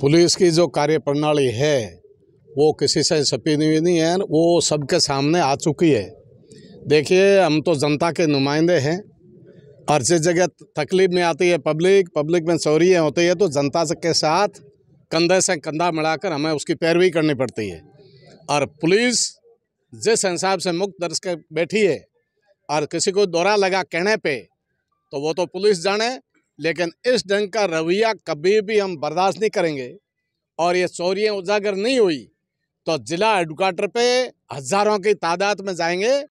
police की जो कार्य प्रणाली है वो किसी से छपी हुई नहीं है वो सबके सामने आ चुकी है देखिए हम तो जनता के नुमाइंदे हैं और जिस जगह तकलीफ में आती है पब्लिक पब्लिक में चोरी होती है तो जनता के साथ कंधे से कंधा मिलाकर हमें उसकी पैरवी करनी पड़ती है और पुलिस जिस हिसाब से मुक्त दर्ज के बैठी है और किसी को दौरा लगा कहने पे तो वो तो पुलिस जाने लेकिन इस ढंग का रवैया कभी भी हम बर्दाश्त नहीं करेंगे और ये चोरियाँ उजागर नहीं हुई तो ज़िला हेडक्वार्टर पे हज़ारों की तादाद में जाएंगे